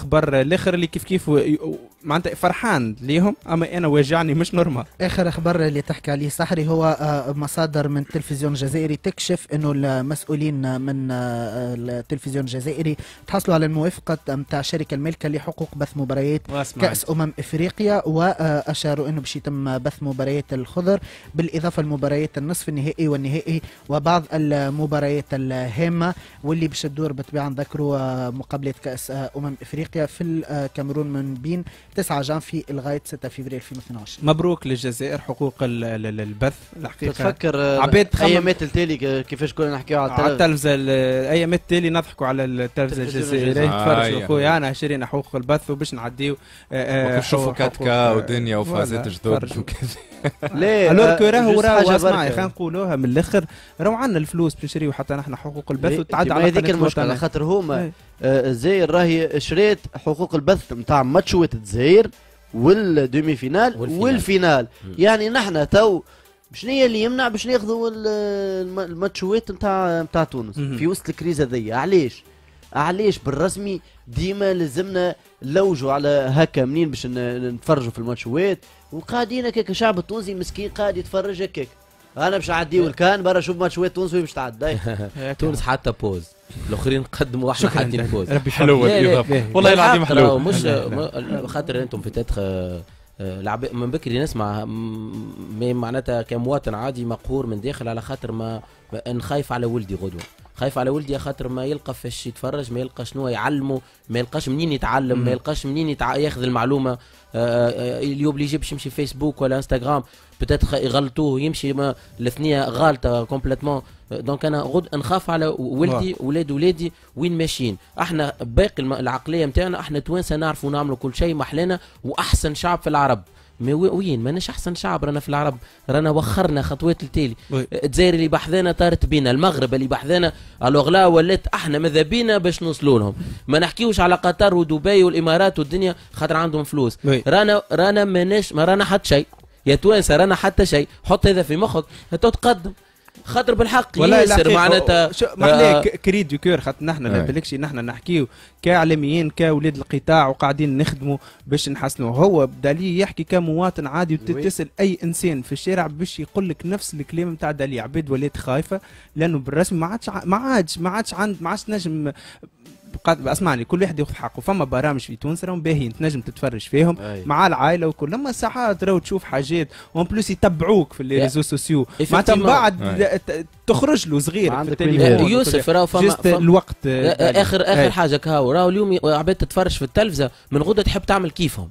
خبر الاخر اللي كيف كيف معناتها فرحان ليهم اما انا واجعني مش نورمال اخر خبر اللي تحكي عليه صحري هو آه، مصادر من التلفزيون الجزائري تكشف انه المسؤولين من آه، التلفزيون الجزائري تحصلوا على الموافقه نتاع الشركه المالكه لحقوق بث مباريات كاس امم افريقيا واشاروا انه باش يتم بث مباريات الخضر بالاضافه لمباريات النصف النهائي والنهائي وبعض المباريات الهامه واللي باش تدور بالطبيعه نذكروا آه، مقابله كاس امم افريقيا افريقيا في الكاميرون آه، من بين 9 جانفي لغايه 6 فبراير 2022 مبروك للجزائر حقوق البث الحقيقه تفكر آه، عباد ايامات التالي كيفاش كنا نحكيو على التلفزه ايامات التالي نضحكوا على التلفزه الجزائريه تفرجوا خويا انا شرينا حقوق البث وباش نعديو نشوفوا آه، كاتكا ودنيا وفازات جدد لا الو كو راهو راهو اسمعي خلينا نقولوها من الاخر راهو عندنا الفلوس باش نشريو حتى نحن حقوق البث وتعدى على هذيك المشكله خاطر هما إيه. آه، الجزائر راهي شريت حقوق البث نتاع ماتشوات الجزائر والدومي فينال والفينال, والفينال. يعني نحن تو شنو هي اللي يمنع باش ناخذوا الماتشوات نتاع نتاع تونس في وسط الكريزه ذي علاش علاش بالرسمي ديما لازمنا نلوجوا على هكا منين باش نتفرجوا في الماتشوات وقاعدين هكاك الشعب التونسي مسكين قاعد يتفرج هكاك انا باش نعديو الكان برا شوف ماتشوات تونسي باش تعدي تونس حتى بوز الاخرين قدموا واحد حتى نفوز حلوه الاضافه والله العظيم حلوه مش خاطر انتم بتاتخ آه، لعب من بكري نسمع معناتها كمواطن عادي مقهور من داخل على خاطر ما نخايف على ولدي غدوه خايف على ولدي خاطر ما يلقى فاش يتفرج ما يلقى شنو يعلمه ما يلقاش منين يتعلم ما يلقاش منين يتع... ياخذ المعلومه آه، آه، اليوم اللي يجيب يمشي فيسبوك ولا انستغرام بتات يغلطوه يمشي الاثنيه غالطه كومبليتمون دونك انا غد نخاف على ولدي ولاد ولادي وين ماشيين احنا باقي العقليه نتاعنا احنا توانسه نعرفوا نعملوا كل شيء محلنا واحسن شعب في العرب مي وين ماناش احسن شعب رانا في العرب رانا وخرنا خطوات التالي الجزائر اللي بحذانا طارت بينا المغرب اللي بحذانا الوغ لا ولات احنا ماذا بينا باش نوصلوا لهم ما نحكيوش على قطر ودبي والامارات والدنيا خاطر عندهم فلوس رانا رانا ماناش ما رانا حتى شيء يا توانسه رانا حتى شيء حط هذا في مخك تقدم خاطر بالحق ياسر معناتها محلاه كري دو كور خاطر نحن ما آه. بالكش نحن نحكيو كاعلاميين كاولاد القطاع وقاعدين نخدموا باش نحسنوا هو دالي يحكي كمواطن عادي وتتسال اي انسان في الشارع باش يقول لك نفس الكلام نتاع دالي عباد ولات خايفه لانه بالرسم ما عادش ما عادش ما عادش عند ما عادش نجم قاعد اسمعني كل واحد ياخذ حقه فما برامج في تونس راهم باهيين تنجم تتفرج فيهم أي. مع العائله وكل لما ساعات راهو تشوف حاجات اون بلوس يتبعوك في لي ريزو سوسيو معناتها من بعد تخرج له صغير في يوسف راهو فما الوقت يعني. اخر اخر حاجه كهو راهو اليوم عباد تتفرج في التلفزه من غده تحب تعمل كيفهم